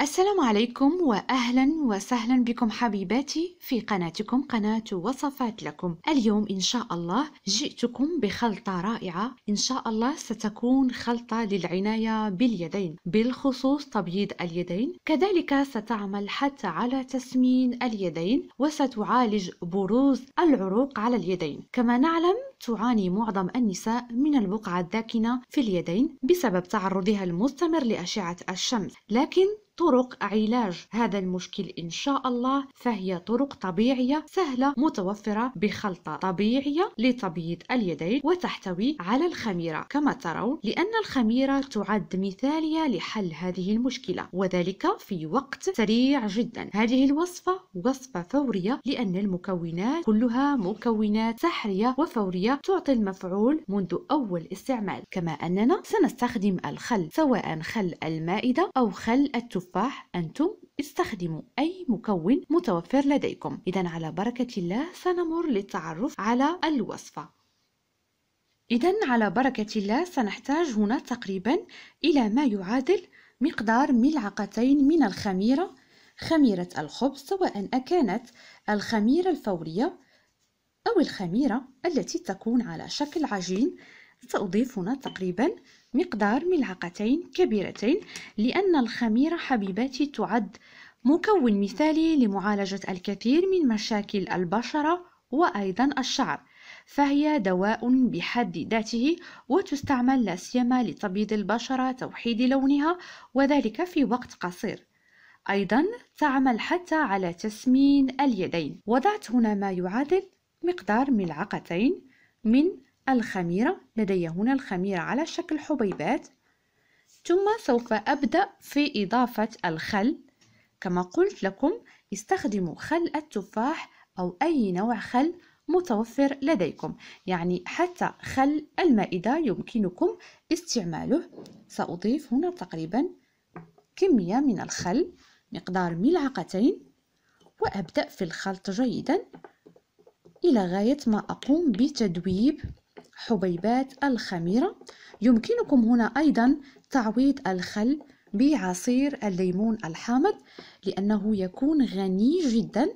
السلام عليكم واهلا وسهلا بكم حبيباتي في قناتكم قناه وصفات لكم اليوم ان شاء الله جئتكم بخلطه رائعه ان شاء الله ستكون خلطه للعنايه باليدين بالخصوص تبييض اليدين كذلك ستعمل حتى على تسمين اليدين وستعالج بروز العروق على اليدين كما نعلم تعاني معظم النساء من البقعة الداكنة في اليدين بسبب تعرضها المستمر لأشعة الشمس لكن طرق علاج هذا المشكل إن شاء الله فهي طرق طبيعية سهلة متوفرة بخلطة طبيعية لتبييض اليدين وتحتوي على الخميرة كما ترون لأن الخميرة تعد مثالية لحل هذه المشكلة وذلك في وقت سريع جدا هذه الوصفة وصفة فورية لأن المكونات كلها مكونات سحرية وفورية تعطي المفعول منذ أول استعمال كما أننا سنستخدم الخل سواء خل المائدة أو خل التفاح التفاح أنتم استخدموا أي مكون متوفر لديكم إذا على بركة الله سنمر للتعرف على الوصفة إذا على بركة الله سنحتاج هنا تقريبا إلى ما يعادل مقدار ملعقتين من الخميرة خميرة الخبز سواء أكانت الخميرة الفورية أو الخميرة التي تكون على شكل عجين سأضيف هنا تقريبا مقدار ملعقتين كبيرتين لأن الخميرة حبيباتي تعد مكون مثالي لمعالجة الكثير من مشاكل البشرة وأيضا الشعر فهي دواء بحد ذاته وتستعمل لا سيما لتبييض البشرة توحيد لونها وذلك في وقت قصير أيضا تعمل حتى على تسمين اليدين وضعت هنا ما يعادل مقدار ملعقتين من الخميرة لدي هنا الخميرة على شكل حبيبات ثم سوف أبدأ في إضافة الخل كما قلت لكم استخدموا خل التفاح أو أي نوع خل متوفر لديكم يعني حتى خل المائدة يمكنكم استعماله سأضيف هنا تقريبا كمية من الخل مقدار ملعقتين وأبدأ في الخلط جيدا إلى غاية ما أقوم بتدويب حبيبات الخميرة يمكنكم هنا أيضا تعويض الخل بعصير الليمون الحامض لأنه يكون غني جدا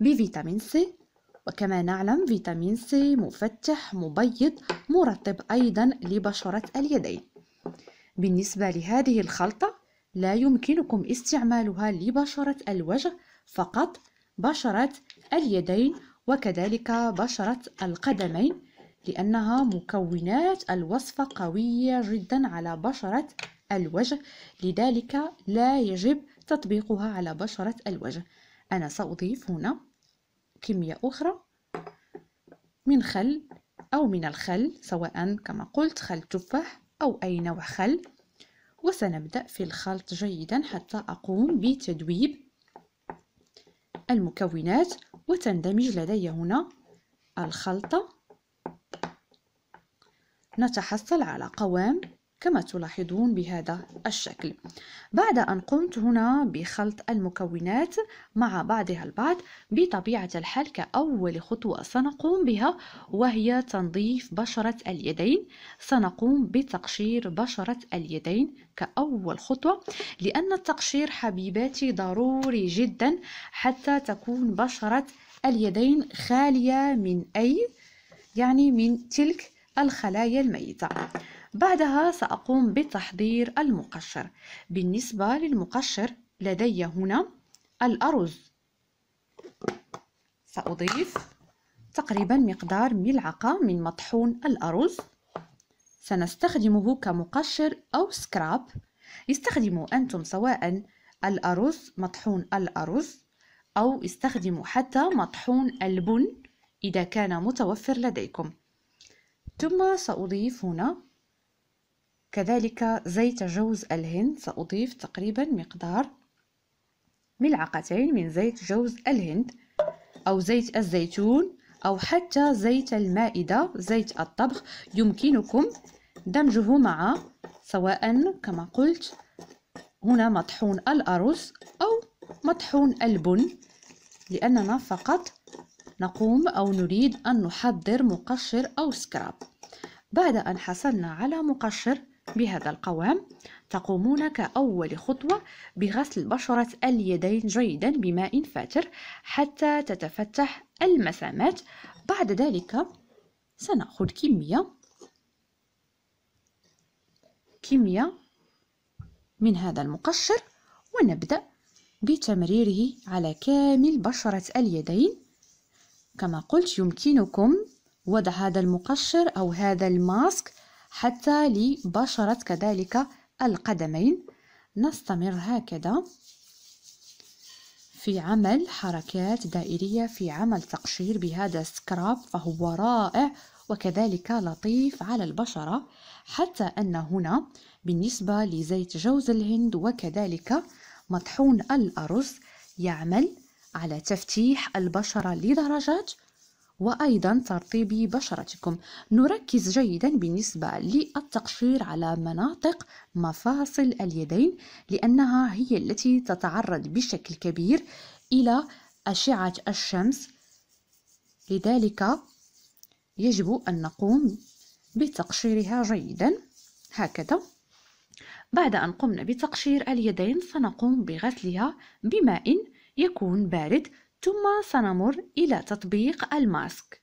بفيتامين سي وكما نعلم فيتامين سي مفتح مبيض مرطب أيضا لبشرة اليدين بالنسبة لهذه الخلطة لا يمكنكم استعمالها لبشرة الوجه فقط بشرة اليدين وكذلك بشرة القدمين لأنها مكونات الوصفة قوية جدا على بشرة الوجه لذلك لا يجب تطبيقها على بشرة الوجه أنا سأضيف هنا كمية أخرى من خل أو من الخل سواء كما قلت خل تفاح أو أي نوع خل وسنبدأ في الخلط جيدا حتى أقوم بتدويب المكونات وتندمج لدي هنا الخلطة نتحصل على قوام كما تلاحظون بهذا الشكل بعد أن قمت هنا بخلط المكونات مع بعضها البعض بطبيعة الحال كأول خطوة سنقوم بها وهي تنظيف بشرة اليدين سنقوم بتقشير بشرة اليدين كأول خطوة لأن التقشير حبيباتي ضروري جدا حتى تكون بشرة اليدين خالية من أي يعني من تلك الخلايا الميتة بعدها سأقوم بتحضير المقشر بالنسبة للمقشر لدي هنا الأرز سأضيف تقريبا مقدار ملعقة من مطحون الأرز سنستخدمه كمقشر أو سكراب استخدموا أنتم سواء الأرز مطحون الأرز أو استخدموا حتى مطحون البن إذا كان متوفر لديكم ثم سأضيف هنا كذلك زيت جوز الهند سأضيف تقريبا مقدار ملعقتين من زيت جوز الهند أو زيت الزيتون أو حتى زيت المائدة زيت الطبخ يمكنكم دمجه مع سواء كما قلت هنا مطحون الأرز أو مطحون البن لأننا فقط نقوم أو نريد أن نحضر مقشر أو سكراب بعد أن حصلنا على مقشر بهذا القوام تقومون كأول خطوة بغسل بشرة اليدين جيدا بماء فاتر حتى تتفتح المسامات بعد ذلك سنأخذ كمية كمية من هذا المقشر ونبدأ بتمريره على كامل بشرة اليدين كما قلت يمكنكم وضع هذا المقشر أو هذا الماسك حتى لبشرة كذلك القدمين نستمر هكذا في عمل حركات دائرية في عمل تقشير بهذا السكراب فهو رائع وكذلك لطيف على البشرة حتى أن هنا بالنسبة لزيت جوز الهند وكذلك مطحون الأرز يعمل على تفتيح البشرة لدرجات وأيضا ترطيب بشرتكم نركز جيدا بالنسبة للتقشير على مناطق مفاصل اليدين لأنها هي التي تتعرض بشكل كبير إلى أشعة الشمس لذلك يجب أن نقوم بتقشيرها جيدا هكذا بعد أن قمنا بتقشير اليدين سنقوم بغسلها بماء يكون بارد ثم سنمر إلى تطبيق الماسك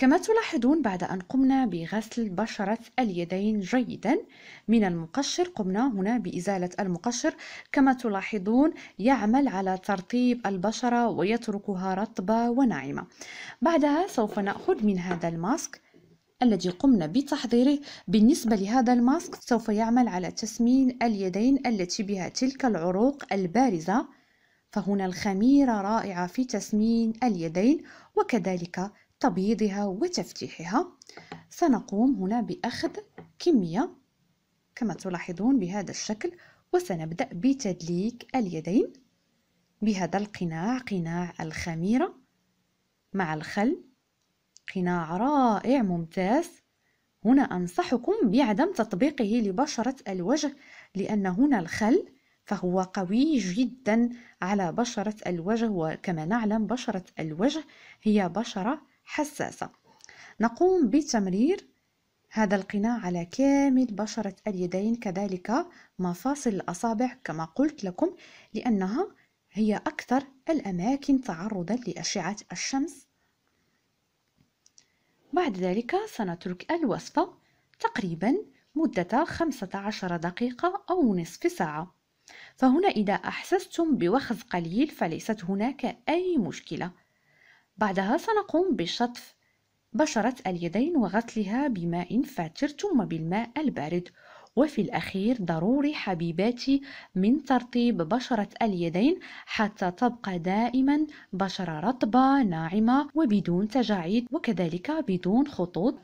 كما تلاحظون بعد أن قمنا بغسل بشرة اليدين جيدا من المقشر قمنا هنا بإزالة المقشر كما تلاحظون يعمل على ترطيب البشرة ويتركها رطبة وناعمة بعدها سوف نأخذ من هذا الماسك الذي قمنا بتحضيره بالنسبة لهذا الماسك سوف يعمل على تسمين اليدين التي بها تلك العروق البارزة فهنا الخميرة رائعة في تسمين اليدين وكذلك تبييضها وتفتيحها سنقوم هنا بأخذ كمية كما تلاحظون بهذا الشكل وسنبدأ بتدليك اليدين بهذا القناع قناع الخميرة مع الخل قناع رائع ممتاز هنا أنصحكم بعدم تطبيقه لبشرة الوجه لأن هنا الخل فهو قوي جدا على بشرة الوجه وكما نعلم بشرة الوجه هي بشرة حساسة نقوم بتمرير هذا القناع على كامل بشرة اليدين كذلك مفاصل الأصابع كما قلت لكم لأنها هي أكثر الأماكن تعرضا لأشعة الشمس بعد ذلك سنترك الوصفة تقريبا مدة 15 دقيقة أو نصف ساعة فهنا إذا أحسستم بوخز قليل فليست هناك أي مشكلة بعدها سنقوم بشطف بشرة اليدين وغسلها بماء فاتر ثم بالماء البارد وفي الأخير ضروري حبيباتي من ترطيب بشرة اليدين حتى تبقى دائما بشرة رطبة ناعمة وبدون تجاعيد وكذلك بدون خطوط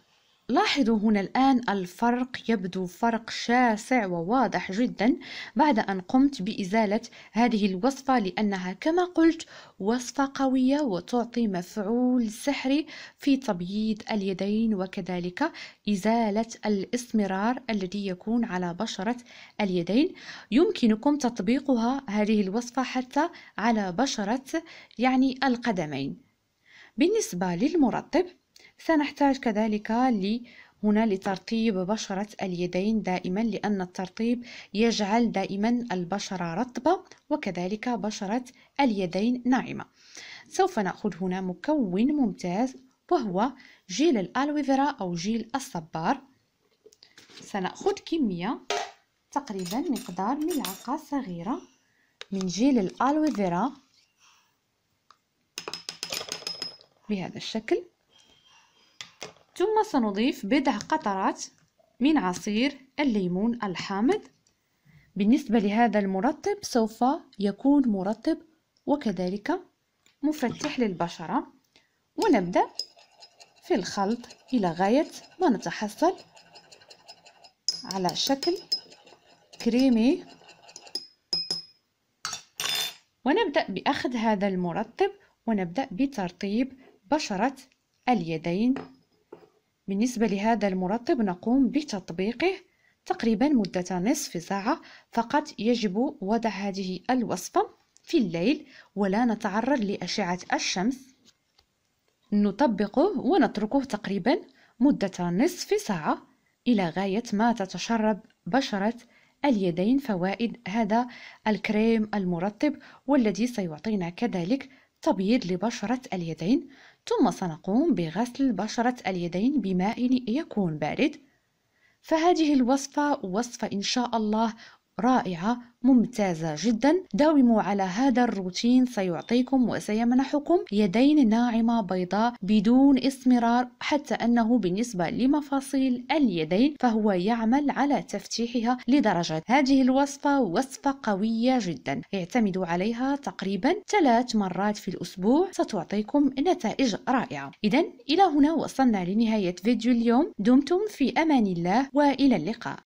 لاحظوا هنا الآن الفرق يبدو فرق شاسع وواضح جدا بعد أن قمت بإزالة هذه الوصفة لأنها كما قلت وصفة قوية وتعطي مفعول سحري في تبييض اليدين وكذلك إزالة الإسمرار الذي يكون على بشرة اليدين يمكنكم تطبيقها هذه الوصفة حتى على بشرة يعني القدمين بالنسبة للمرطب سنحتاج كذلك لي هنا لترطيب بشرة اليدين دائما لأن الترطيب يجعل دائما البشرة رطبة وكذلك بشرة اليدين ناعمة سوف نأخذ هنا مكون ممتاز وهو جيل الألويفيرا أو جيل الصبار سنأخذ كمية تقريبا مقدار ملعقة صغيرة من جيل الألويفيرا بهذا الشكل ثم سنضيف بضع قطرات من عصير الليمون الحامض بالنسبة لهذا المرطب سوف يكون مرطب وكذلك مفتح للبشرة ونبدأ في الخلط إلى غاية ما نتحصل على شكل كريمي ونبدأ بأخذ هذا المرطب ونبدأ بترطيب بشرة اليدين بالنسبة لهذا المرطب نقوم بتطبيقه تقريبا مدة نصف ساعة فقط يجب وضع هذه الوصفة في الليل ولا نتعرض لأشعة الشمس نطبقه ونتركه تقريبا مدة نصف ساعة إلى غاية ما تتشرب بشرة اليدين فوائد هذا الكريم المرطب والذي سيعطينا كذلك تبييض لبشرة اليدين ثم سنقوم بغسل بشرة اليدين بماء يكون بارد فهذه الوصفة وصفة إن شاء الله رائعة ممتازة جدا داوموا على هذا الروتين سيعطيكم وسيمنحكم يدين ناعمة بيضاء بدون استمرار حتى أنه بالنسبة لمفاصيل اليدين فهو يعمل على تفتيحها لدرجة هذه الوصفة وصفة قوية جدا اعتمدوا عليها تقريبا ثلاث مرات في الأسبوع ستعطيكم نتائج رائعة إذا إلى هنا وصلنا لنهاية فيديو اليوم دمتم في أمان الله وإلى اللقاء